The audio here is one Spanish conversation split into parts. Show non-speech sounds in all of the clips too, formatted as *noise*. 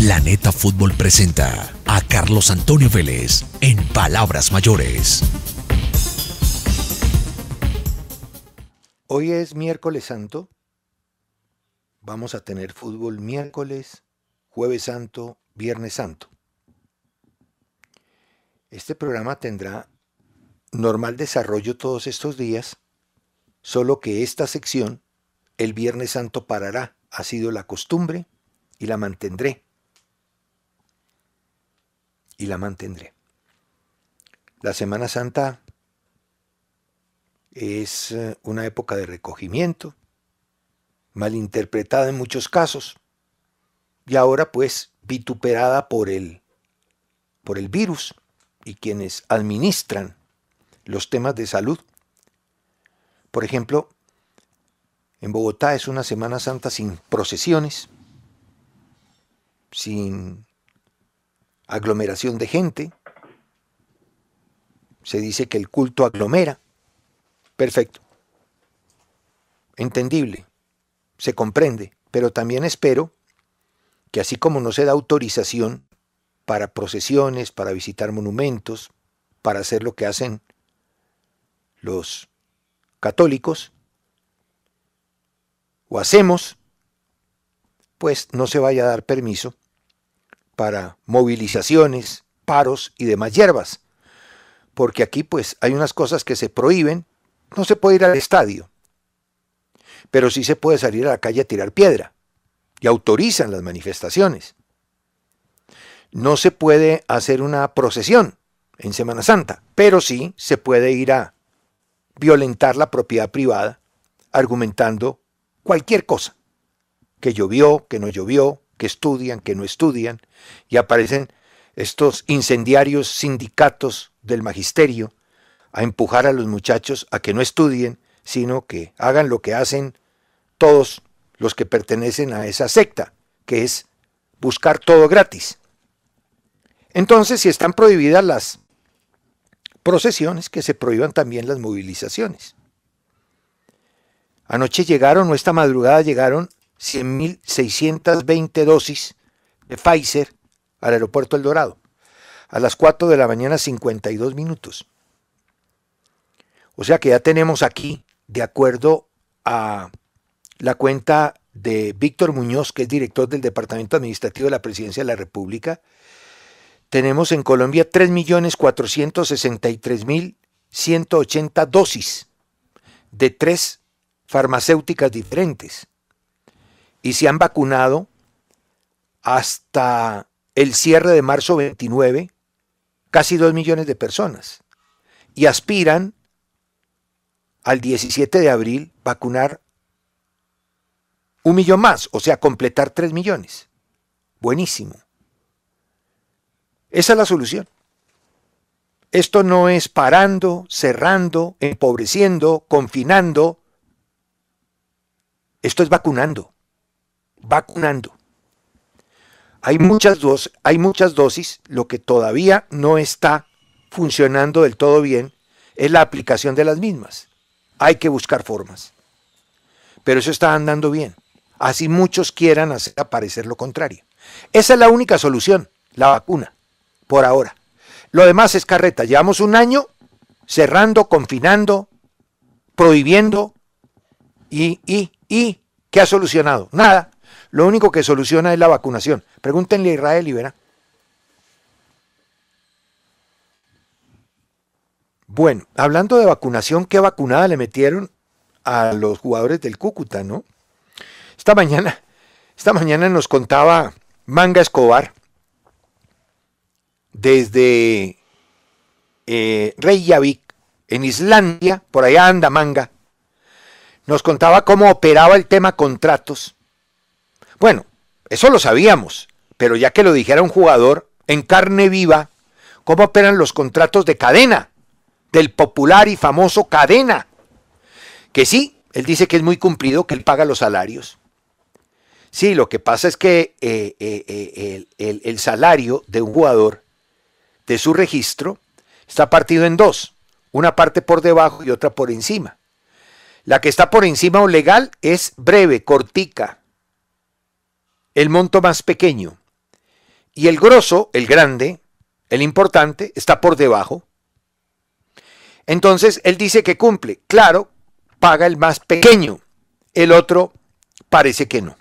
Planeta Fútbol presenta a Carlos Antonio Vélez en Palabras Mayores. Hoy es miércoles santo. Vamos a tener fútbol miércoles, jueves santo, viernes santo. Este programa tendrá normal desarrollo todos estos días, solo que esta sección el viernes santo parará. Ha sido la costumbre y la mantendré y la mantendré. La Semana Santa es eh, una época de recogimiento, malinterpretada en muchos casos, y ahora pues vituperada por el, por el virus y quienes administran los temas de salud. Por ejemplo, en Bogotá es una Semana Santa sin procesiones, sin aglomeración de gente. Se dice que el culto aglomera. Perfecto. Entendible. Se comprende. Pero también espero que así como no se da autorización para procesiones, para visitar monumentos, para hacer lo que hacen los católicos, o hacemos, pues no se vaya a dar permiso para movilizaciones, paros y demás hierbas. Porque aquí pues hay unas cosas que se prohíben, no se puede ir al estadio, pero sí se puede salir a la calle a tirar piedra y autorizan las manifestaciones. No se puede hacer una procesión en Semana Santa, pero sí se puede ir a violentar la propiedad privada argumentando cualquier cosa, que llovió, que no llovió, que estudian, que no estudian, y aparecen estos incendiarios sindicatos del magisterio a empujar a los muchachos a que no estudien, sino que hagan lo que hacen todos los que pertenecen a esa secta, que es buscar todo gratis. Entonces, si están prohibidas las procesiones, que se prohíban también las movilizaciones. Anoche llegaron, o esta madrugada llegaron, 100.620 dosis de Pfizer al aeropuerto El Dorado a las 4 de la mañana 52 minutos. O sea que ya tenemos aquí, de acuerdo a la cuenta de Víctor Muñoz, que es director del Departamento Administrativo de la Presidencia de la República, tenemos en Colombia 3.463.180 dosis de tres farmacéuticas diferentes y se han vacunado hasta el cierre de marzo 29 casi 2 millones de personas y aspiran al 17 de abril vacunar un millón más, o sea, completar 3 millones. Buenísimo. Esa es la solución. Esto no es parando, cerrando, empobreciendo, confinando. Esto es vacunando vacunando. Hay muchas, hay muchas dosis, lo que todavía no está funcionando del todo bien es la aplicación de las mismas. Hay que buscar formas. Pero eso está andando bien. Así muchos quieran hacer aparecer lo contrario. Esa es la única solución, la vacuna, por ahora. Lo demás es carreta. Llevamos un año cerrando, confinando, prohibiendo y, y, y, ¿qué ha solucionado? Nada. Lo único que soluciona es la vacunación. Pregúntenle a Israel y verá. Bueno, hablando de vacunación, ¿qué vacunada le metieron a los jugadores del Cúcuta, no? Esta mañana, esta mañana nos contaba Manga Escobar desde eh, en Islandia, por allá anda Manga, nos contaba cómo operaba el tema contratos bueno, eso lo sabíamos, pero ya que lo dijera un jugador en carne viva, ¿cómo operan los contratos de cadena? Del popular y famoso cadena. Que sí, él dice que es muy cumplido, que él paga los salarios. Sí, lo que pasa es que eh, eh, eh, el salario de un jugador de su registro está partido en dos, una parte por debajo y otra por encima. La que está por encima o legal es breve, cortica, el monto más pequeño. Y el grosso, el grande, el importante, está por debajo. Entonces, él dice que cumple. Claro, paga el más pequeño. El otro parece que no.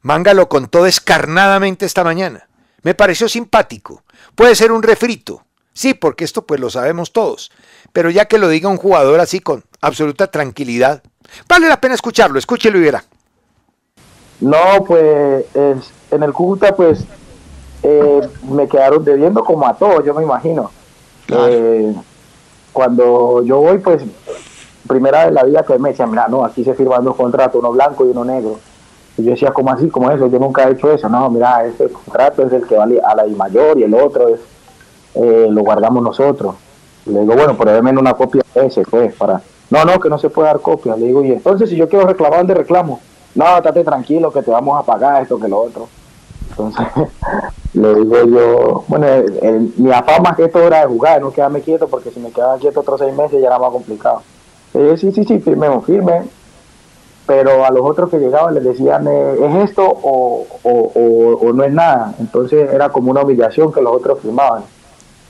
Manga lo contó descarnadamente esta mañana. Me pareció simpático. Puede ser un refrito. Sí, porque esto pues lo sabemos todos. Pero ya que lo diga un jugador así con absoluta tranquilidad, vale la pena escucharlo. Escúchelo y verá. No, pues en el Cúcuta pues eh, me quedaron debiendo como a todos, yo me imagino. Eh, cuando yo voy pues primera vez en la vida que me decían, mira, no, aquí se firman dos contratos, uno blanco y uno negro. Y yo decía, ¿cómo así? ¿Cómo eso? Yo nunca he hecho eso. No, mira, este contrato es el que vale a la I mayor y el otro es, eh, lo guardamos nosotros. Le digo, bueno, pero déme una copia de ese, pues, para... No, no, que no se puede dar copia. Le digo, y entonces si yo quiero reclamar, ¿de reclamo? no, estate tranquilo que te vamos a pagar esto que lo otro. Entonces *laughs* le digo yo, bueno, mi afama que esto era de jugar, no quedarme quieto, porque si me quedaba quieto otros seis meses ya era más complicado. Y yo, sí, sí, sí, firme firme. Pero a los otros que llegaban les decían, eh, ¿es esto o, no es nada? Entonces era como una humillación que los otros firmaban.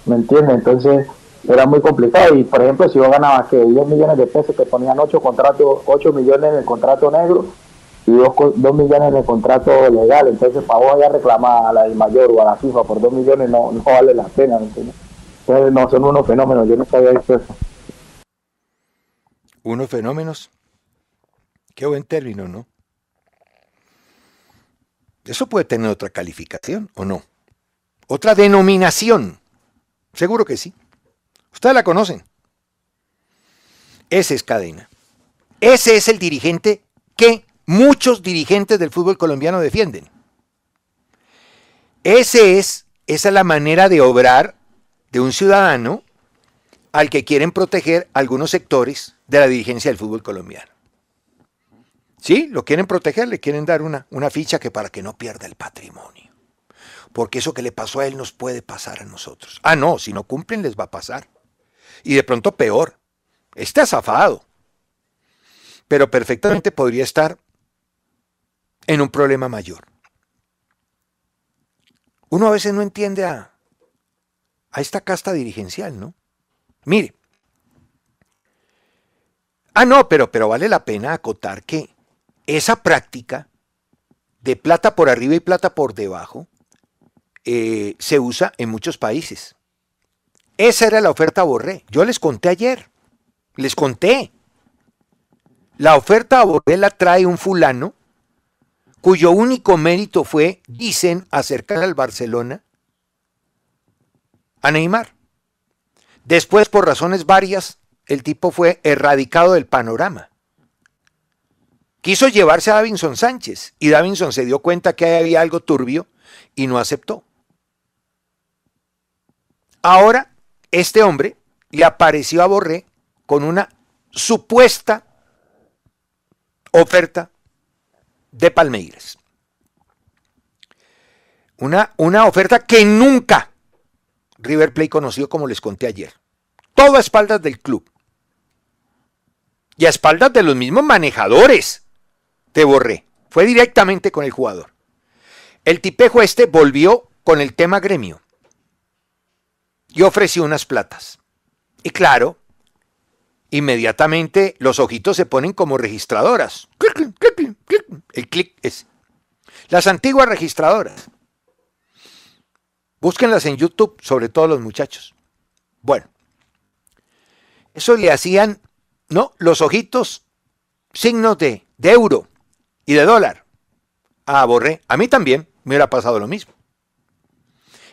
¿Me entiendes? Entonces era muy complicado. Y por ejemplo, si yo ganaba que 10 millones de pesos, te ponían 8 contratos, 8 millones en el contrato negro y dos, millones en el contrato legal. Entonces, para vos ya reclamar a la del mayor o a la FIFA por dos millones no, vale la pena. ¿me Entonces, no, son unos fenómenos. Yo no sabía eso. Unos fenómenos. Qué buen término, ¿no? Eso puede tener otra calificación o no. Otra denominación. Seguro que sí. Ustedes la conocen. Ese es cadena. Ese es el dirigente que muchos dirigentes del fútbol colombiano defienden. Ese es, esa es la manera de obrar de un ciudadano al que quieren proteger algunos sectores de la dirigencia del fútbol colombiano. Sí, lo quieren proteger, le quieren dar una, una ficha que para que no pierda el patrimonio. Porque eso que le pasó a él nos puede pasar a nosotros. Ah, no, si no cumplen les va a pasar. Y de pronto peor. Está azafado. Pero perfectamente podría estar en un problema mayor. Uno a veces no entiende a, a esta casta dirigencial, ¿no? Mire. Ah, no, pero, pero vale la pena acotar que esa práctica de plata por arriba y plata por debajo eh, se usa en muchos países. Esa era la oferta Borré. Yo les conté ayer. Les conté. La oferta Borré la trae un fulano cuyo único mérito fue, dicen, acercar al Barcelona a Neymar. Después, por razones varias, el tipo fue erradicado del panorama. Quiso llevarse a Davinson Sánchez y Davinson se dio cuenta que había algo turbio y no aceptó. Ahora, este hombre le apareció a Borré con una supuesta oferta de Palmeiras. Una, una oferta que nunca River Plate conoció, como les conté ayer. Todo a espaldas del club. Y a espaldas de los mismos manejadores te Borré. Fue directamente con el jugador. El tipejo este volvió con el tema gremio. Y ofreció unas platas. Y claro, inmediatamente los ojitos se ponen como registradoras. El clic es. Las antiguas registradoras. Búsquenlas en YouTube, sobre todo los muchachos. Bueno, eso le hacían, ¿no? Los ojitos, signos de, de euro y de dólar. A ah, borré. A mí también me hubiera pasado lo mismo.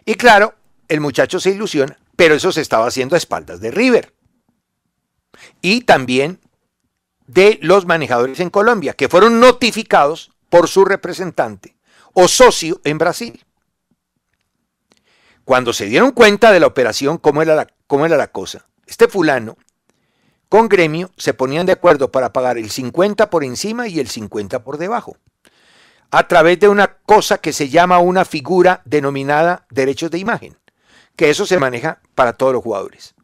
Y claro, el muchacho se ilusiona, pero eso se estaba haciendo a espaldas de River. Y también de los manejadores en Colombia, que fueron notificados por su representante o socio en Brasil. Cuando se dieron cuenta de la operación, cómo era la, era la cosa, este fulano con gremio se ponían de acuerdo para pagar el 50 por encima y el 50 por debajo, a través de una cosa que se llama una figura denominada derechos de imagen, que eso se maneja para todos los jugadores.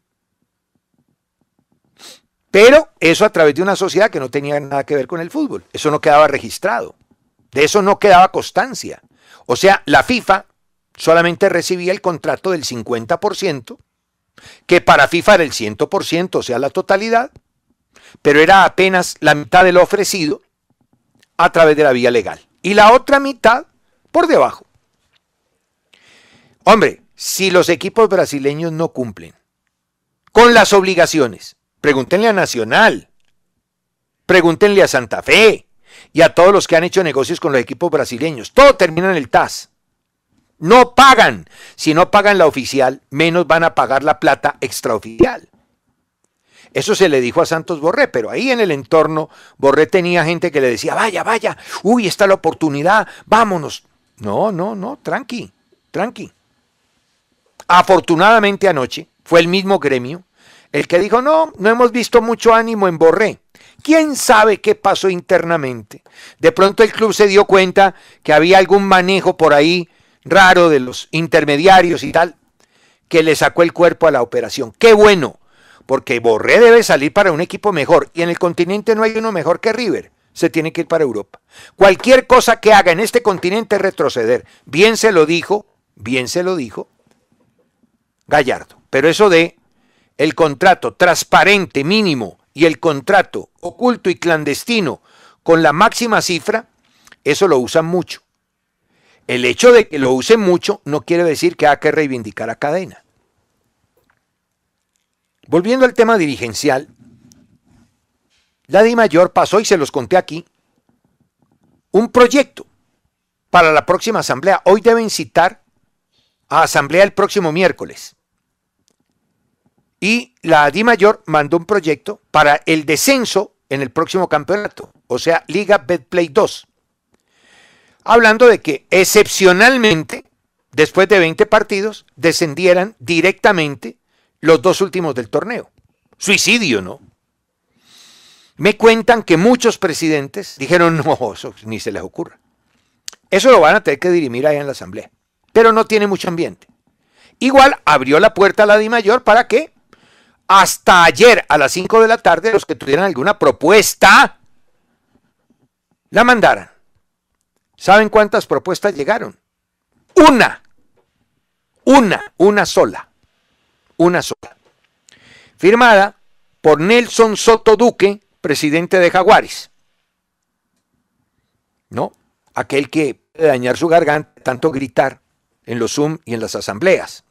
Pero eso a través de una sociedad que no tenía nada que ver con el fútbol. Eso no quedaba registrado. De eso no quedaba constancia. O sea, la FIFA solamente recibía el contrato del 50%, que para FIFA era el 100%, o sea, la totalidad, pero era apenas la mitad de lo ofrecido a través de la vía legal. Y la otra mitad por debajo. Hombre, si los equipos brasileños no cumplen con las obligaciones, Pregúntenle a Nacional. Pregúntenle a Santa Fe y a todos los que han hecho negocios con los equipos brasileños. Todo termina en el TAS. No pagan. Si no pagan la oficial, menos van a pagar la plata extraoficial. Eso se le dijo a Santos Borré, pero ahí en el entorno Borré tenía gente que le decía, vaya, vaya, uy, está la oportunidad, vámonos. No, no, no, tranqui, tranqui. Afortunadamente anoche fue el mismo gremio el que dijo, no, no hemos visto mucho ánimo en Borré. ¿Quién sabe qué pasó internamente? De pronto el club se dio cuenta que había algún manejo por ahí raro de los intermediarios y tal, que le sacó el cuerpo a la operación. Qué bueno, porque Borré debe salir para un equipo mejor y en el continente no hay uno mejor que River. Se tiene que ir para Europa. Cualquier cosa que haga en este continente es retroceder. Bien se lo dijo, bien se lo dijo Gallardo. Pero eso de el contrato transparente mínimo y el contrato oculto y clandestino con la máxima cifra, eso lo usan mucho. El hecho de que lo usen mucho no quiere decir que haya que reivindicar a cadena. Volviendo al tema dirigencial, la Mayor pasó, y se los conté aquí, un proyecto para la próxima asamblea. Hoy deben citar a asamblea el próximo miércoles y la Di Mayor mandó un proyecto para el descenso en el próximo campeonato, o sea, Liga Betplay 2. Hablando de que excepcionalmente, después de 20 partidos, descendieran directamente los dos últimos del torneo. Suicidio, ¿no? Me cuentan que muchos presidentes dijeron, no, eso ni se les ocurra. Eso lo van a tener que dirimir allá en la asamblea. Pero no tiene mucho ambiente. Igual abrió la puerta a la Mayor para que hasta ayer a las 5 de la tarde los que tuvieran alguna propuesta la mandaran. ¿Saben cuántas propuestas llegaron? Una. Una, una sola. Una sola. Firmada por Nelson Soto Duque, presidente de Jaguares. ¿No? Aquel que puede dañar su garganta, tanto gritar en los Zoom y en las asambleas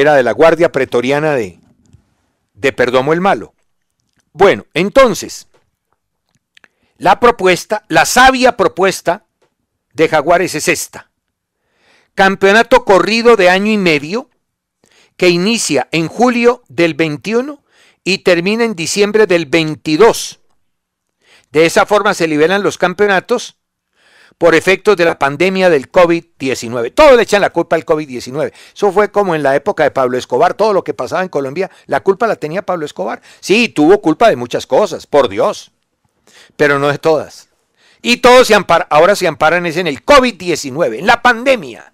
era de la Guardia Pretoriana de, de Perdomo el Malo. Bueno, entonces, la propuesta, la sabia propuesta de Jaguares es esta. Campeonato corrido de año y medio que inicia en julio del 21 y termina en diciembre del 22. De esa forma se liberan los campeonatos por efectos de la pandemia del COVID-19. Todo le echan la culpa al COVID-19. Eso fue como en la época de Pablo Escobar, todo lo que pasaba en Colombia, la culpa la tenía Pablo Escobar. Sí, tuvo culpa de muchas cosas, por Dios, pero no de todas. Y todos se amparan, ahora se amparan es en el COVID-19, en la pandemia.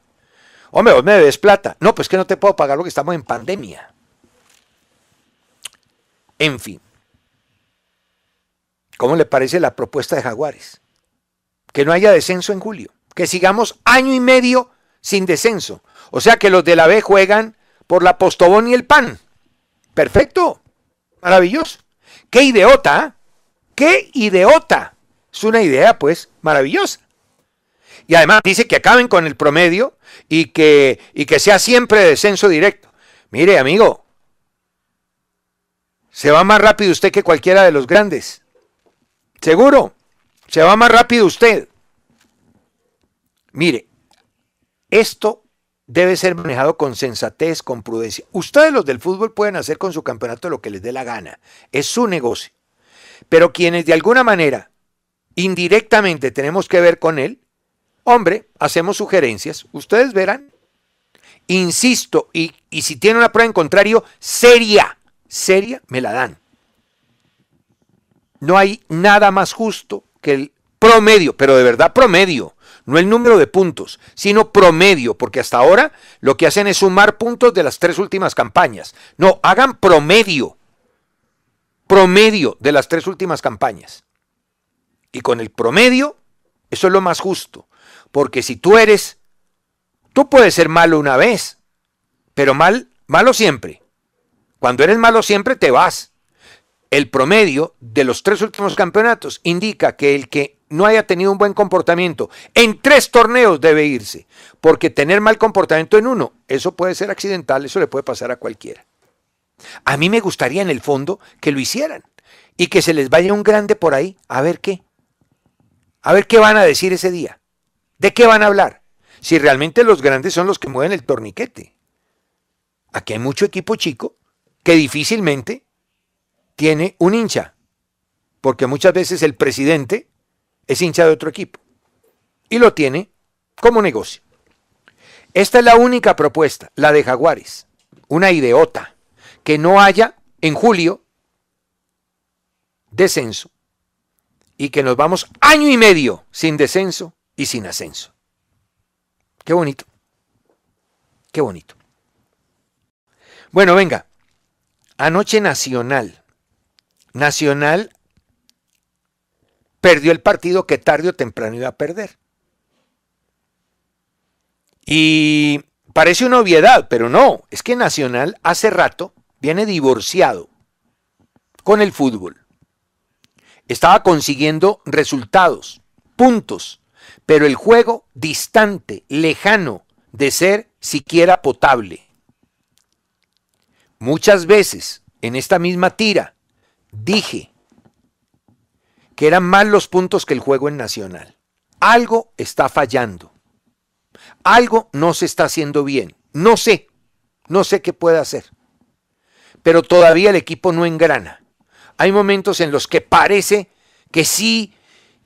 Hombre, vos me debes plata. No, pues que no te puedo pagar lo que estamos en pandemia. En fin. ¿Cómo le parece la propuesta de Jaguares? que no haya descenso en julio, que sigamos año y medio sin descenso. O sea que los de la B juegan por la postobón y el pan. Perfecto, maravilloso. Qué idiota, ¿eh? qué idiota. Es una idea pues maravillosa. Y además dice que acaben con el promedio y que, y que sea siempre descenso directo. Mire, amigo, se va más rápido usted que cualquiera de los grandes. Seguro. Se va más rápido usted. Mire, esto debe ser manejado con sensatez, con prudencia. Ustedes los del fútbol pueden hacer con su campeonato lo que les dé la gana. Es su negocio. Pero quienes de alguna manera, indirectamente, tenemos que ver con él, hombre, hacemos sugerencias. Ustedes verán. Insisto, y, y si tiene una prueba en contrario, seria, seria, me la dan. No hay nada más justo que el promedio, pero de verdad promedio, no el número de puntos, sino promedio, porque hasta ahora lo que hacen es sumar puntos de las tres últimas campañas. No, hagan promedio, promedio de las tres últimas campañas. Y con el promedio, eso es lo más justo, porque si tú eres, tú puedes ser malo una vez, pero mal, malo siempre. Cuando eres malo siempre te vas. El promedio de los tres últimos campeonatos indica que el que no haya tenido un buen comportamiento en tres torneos debe irse, porque tener mal comportamiento en uno, eso puede ser accidental, eso le puede pasar a cualquiera. A mí me gustaría en el fondo que lo hicieran y que se les vaya un grande por ahí a ver qué. A ver qué van a decir ese día. ¿De qué van a hablar? Si realmente los grandes son los que mueven el torniquete. Aquí hay mucho equipo chico que difícilmente tiene un hincha, porque muchas veces el presidente es hincha de otro equipo y lo tiene como negocio. Esta es la única propuesta, la de Jaguares, una ideota, que no haya en julio descenso y que nos vamos año y medio sin descenso y sin ascenso. Qué bonito, qué bonito. Bueno, venga, anoche Nacional Nacional perdió el partido que tarde o temprano iba a perder. Y parece una obviedad, pero no, es que Nacional hace rato viene divorciado con el fútbol. Estaba consiguiendo resultados, puntos, pero el juego distante, lejano de ser siquiera potable. Muchas veces en esta misma tira dije que eran más los puntos que el juego en Nacional. Algo está fallando. Algo no se está haciendo bien. No sé, no sé qué puede hacer. Pero todavía el equipo no engrana. Hay momentos en los que parece que sí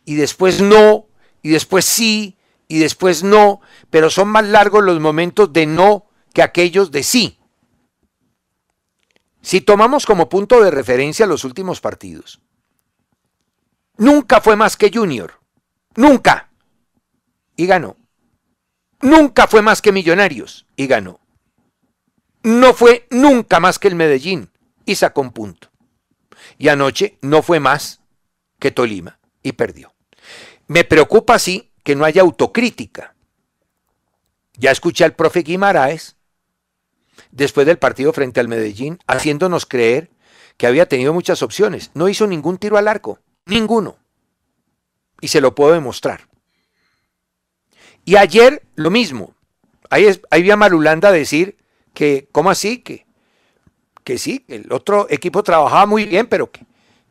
y después no y después sí y después no, pero son más largos los momentos de no que aquellos de sí. Si tomamos como punto de referencia los últimos partidos, nunca fue más que Junior, nunca, y ganó. Nunca fue más que Millonarios, y ganó. No fue nunca más que el Medellín, y sacó un punto. Y anoche no fue más que Tolima, y perdió. Me preocupa, sí, que no haya autocrítica. Ya escuché al profe Guimaraes después del partido frente al Medellín, haciéndonos creer que había tenido muchas opciones. No hizo ningún tiro al arco, ninguno. Y se lo puedo demostrar. Y ayer lo mismo. Ahí, vi a Marulanda decir que, ¿cómo así? Que, que sí, el otro equipo trabajaba muy bien, pero que,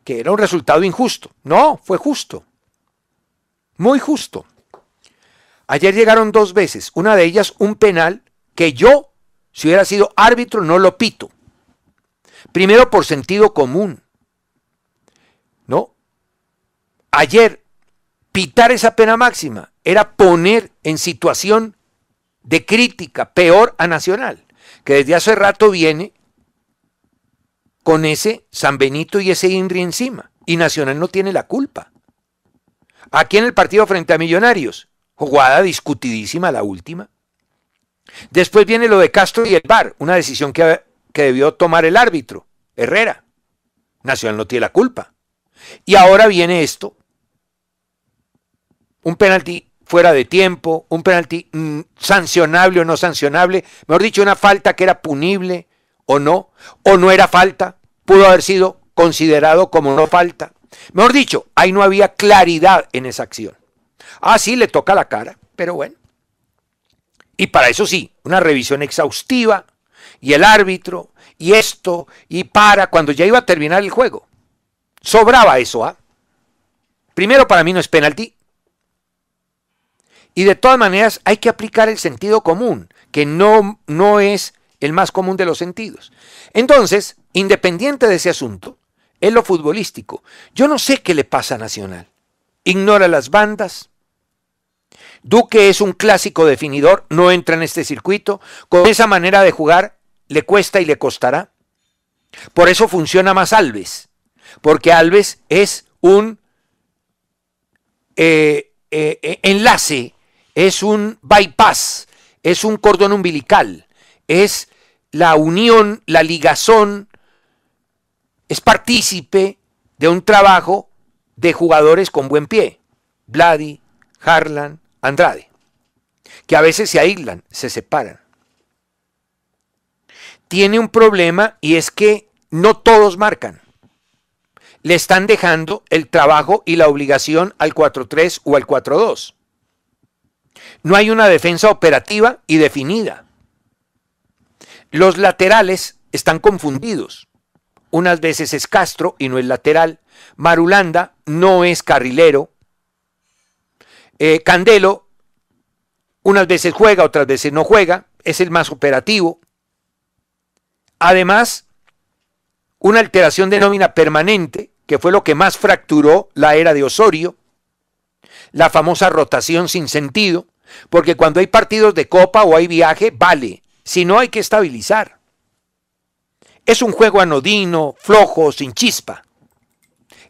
que era un resultado injusto. No, fue justo. Muy justo. Ayer llegaron dos veces, una de ellas un penal que yo si hubiera sido árbitro, no lo pito. Primero por sentido común. ¿No? Ayer, pitar esa pena máxima era poner en situación de crítica peor a Nacional, que desde hace rato viene con ese San Benito y ese INRI encima. Y Nacional no tiene la culpa. Aquí en el partido frente a Millonarios, jugada discutidísima la última. Después viene lo de Castro y el VAR, una decisión que, debió tomar el árbitro, Herrera. Nacional no tiene la culpa. Y ahora viene esto. Un penalti fuera de tiempo, un penalti mm, sancionable o no sancionable, mejor dicho, una falta que era punible o no, o no era falta, pudo haber sido considerado como no falta. Mejor dicho, ahí no había claridad en esa acción. Ah, sí, le toca la cara, pero bueno. Y para eso sí, una revisión exhaustiva y el árbitro y esto y para cuando ya iba a terminar el juego. Sobraba eso, ¿ah? Primero para mí no es penalti. Y de todas maneras hay que aplicar el sentido común, que no, no es el más común de los sentidos. Entonces, independiente de ese asunto, en lo futbolístico. Yo no sé qué le pasa a Nacional. Ignora las bandas, Duque es un clásico definidor, no entra en este circuito. Con esa manera de jugar le cuesta y le costará. Por eso funciona más Alves, porque Alves es un eh, eh, eh, enlace, es un bypass, es un cordón umbilical, es la unión, la ligazón, es partícipe de un trabajo de jugadores con buen pie. Vladi, Harlan, Andrade, que a veces se aíslan, se separan. Tiene un problema y es que no todos marcan. Le están dejando el trabajo y la obligación al 4-3 o al 4-2. No hay una defensa operativa y definida. Los laterales están confundidos. Unas veces es Castro y no es lateral. Marulanda no es carrilero eh, Candelo, unas veces juega, otras veces no juega, es el más operativo. Además, una alteración de nómina permanente, que fue lo que más fracturó la era de Osorio, la famosa rotación sin sentido, porque cuando hay partidos de copa o hay viaje, vale, si no hay que estabilizar. Es un juego anodino, flojo, sin chispa.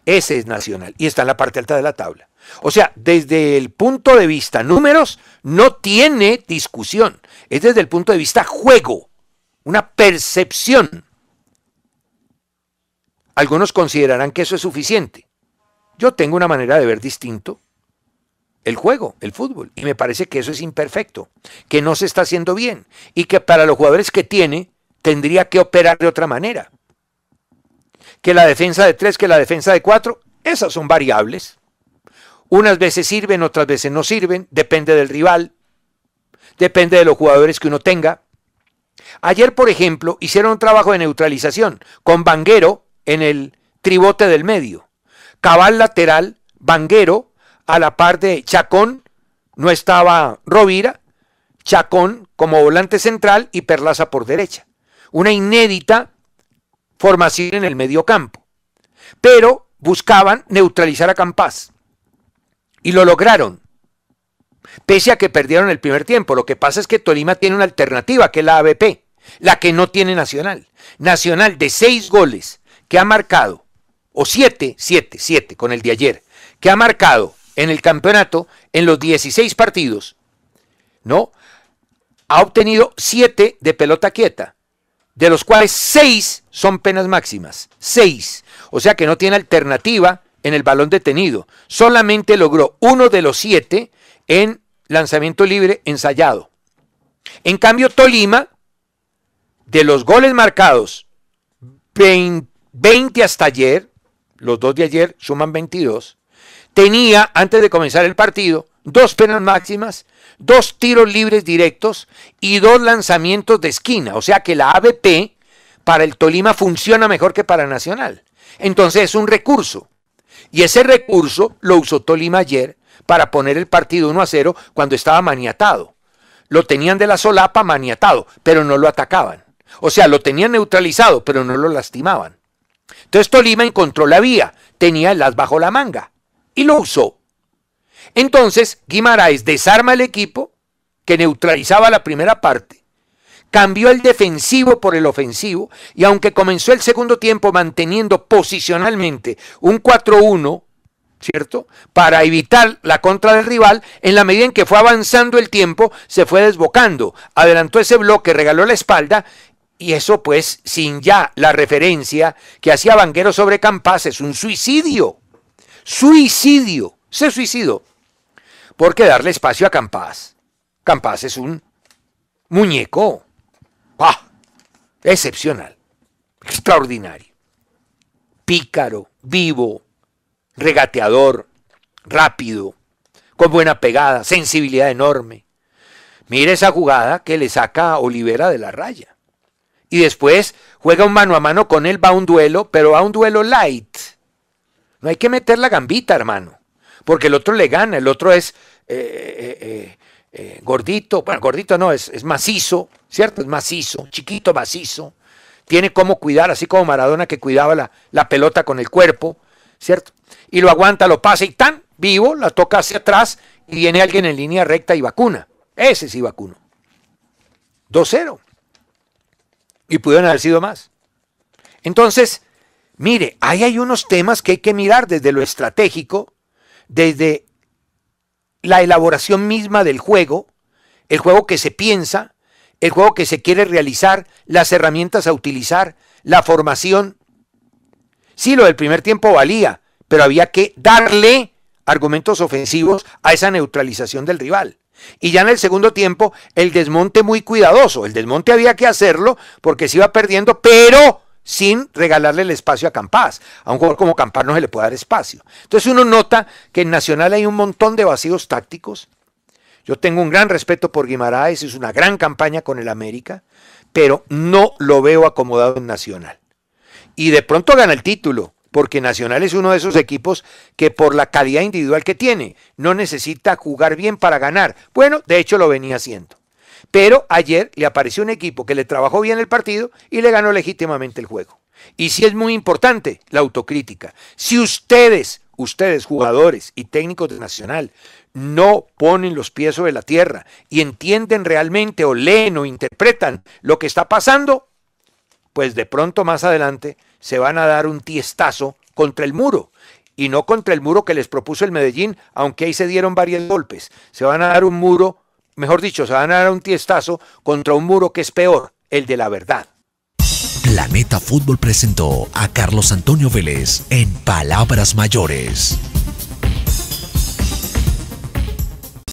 Ese es Nacional y está en la parte alta de la tabla. O sea, desde el punto de vista números, no tiene discusión. Es desde el punto de vista juego, una percepción. Algunos considerarán que eso es suficiente. Yo tengo una manera de ver distinto el juego, el fútbol, y me parece que eso es imperfecto, que no se está haciendo bien y que para los jugadores que tiene tendría que operar de otra manera. Que la defensa de tres, que la defensa de cuatro, esas son variables unas veces sirven, otras veces no sirven, depende del rival, depende de los jugadores que uno tenga. Ayer, por ejemplo, hicieron un trabajo de neutralización con banguero en el tribote del medio. Cabal lateral, Vanguero, a la par de Chacón, no estaba Rovira, Chacón como volante central y Perlaza por derecha. Una inédita formación en el medio campo. Pero buscaban neutralizar a Campas. Y lo lograron. Pese a que perdieron el primer tiempo. Lo que pasa es que Tolima tiene una alternativa, que es la ABP, la que no tiene Nacional. Nacional de seis goles que ha marcado, o siete, siete, siete, con el de ayer, que ha marcado en el campeonato en los 16 partidos, ¿no? Ha obtenido siete de pelota quieta de los cuales seis son penas máximas. Seis. O sea que no tiene alternativa en el balón detenido. Solamente logró uno de los siete en lanzamiento libre ensayado. En cambio, Tolima, de los goles marcados, 20 hasta ayer, los dos de ayer suman 22, tenía, antes de comenzar el partido, dos penas máximas, dos tiros libres directos y dos lanzamientos de esquina. O sea que la ABP para el Tolima funciona mejor que para Nacional. Entonces es un recurso. Y ese recurso lo usó Tolima ayer para poner el partido 1 a 0 cuando estaba maniatado. Lo tenían de la solapa maniatado, pero no lo atacaban. O sea, lo tenían neutralizado, pero no lo lastimaban. Entonces Tolima encontró la vía, tenía el as bajo la manga y lo usó. Entonces Guimaraes desarma el equipo que neutralizaba la primera parte cambió el defensivo por el ofensivo y aunque comenzó el segundo tiempo manteniendo posicionalmente un 4-1, ¿cierto? Para evitar la contra del rival, en la medida en que fue avanzando el tiempo, se fue desbocando, adelantó ese bloque, regaló la espalda y eso pues sin ya la referencia que hacía Vanguero sobre Campas es un suicidio. Suicidio. Se suicidó. Porque darle espacio a Campas. Campas es un muñeco excepcional, extraordinario, pícaro, vivo, regateador, rápido, con buena pegada, sensibilidad enorme. Mira esa jugada que le saca a Olivera de la raya. Y después juega un mano a mano con él, va a un duelo, pero va a un duelo light. No hay que meter la gambita, hermano, porque el otro le gana, el otro es eh, eh, eh, eh, gordito, bueno, gordito no, es, macizo, ¿cierto? Es macizo, chiquito, macizo. Tiene cómo cuidar, así como Maradona que cuidaba la, la pelota con el cuerpo, ¿cierto? Y lo aguanta, lo pasa y tan vivo, la toca hacia atrás y viene alguien en línea recta y vacuna. Ese sí vacuno. 2-0. Y pudieron haber sido más. Entonces, mire, ahí hay unos temas que hay que mirar desde lo estratégico, desde la elaboración misma del juego, el juego que se piensa, el juego que se quiere realizar, las herramientas a utilizar, la formación. Sí, lo del primer tiempo valía, pero había que darle argumentos ofensivos a esa neutralización del rival. Y ya en el segundo tiempo, el desmonte muy cuidadoso. El desmonte había que hacerlo porque se iba perdiendo, pero sin regalarle el espacio a Campas. A un jugador como Campas no se le puede dar espacio. Entonces uno nota que en Nacional hay un montón de vacíos tácticos. Yo tengo un gran respeto por Guimaraes, es una gran campaña con el América, pero no lo veo acomodado en Nacional. Y de pronto gana el título, porque Nacional es uno de esos equipos que por la calidad individual que tiene, no necesita jugar bien para ganar. Bueno, de hecho lo venía haciendo. Pero ayer le apareció un equipo que le trabajó bien el partido y le ganó legítimamente el juego. Y sí es muy importante la autocrítica. Si ustedes, ustedes jugadores y técnicos de Nacional, no ponen los pies sobre la tierra y entienden realmente o leen o interpretan lo que está pasando, pues de pronto más adelante se van a dar un tiestazo contra el muro y no contra el muro que les propuso el Medellín, aunque ahí se dieron varios golpes. Se van a dar un muro mejor dicho, se van a dar un tiestazo contra un muro que es peor, el de la verdad. Planeta Fútbol presentó a Carlos Antonio Vélez en Palabras Mayores.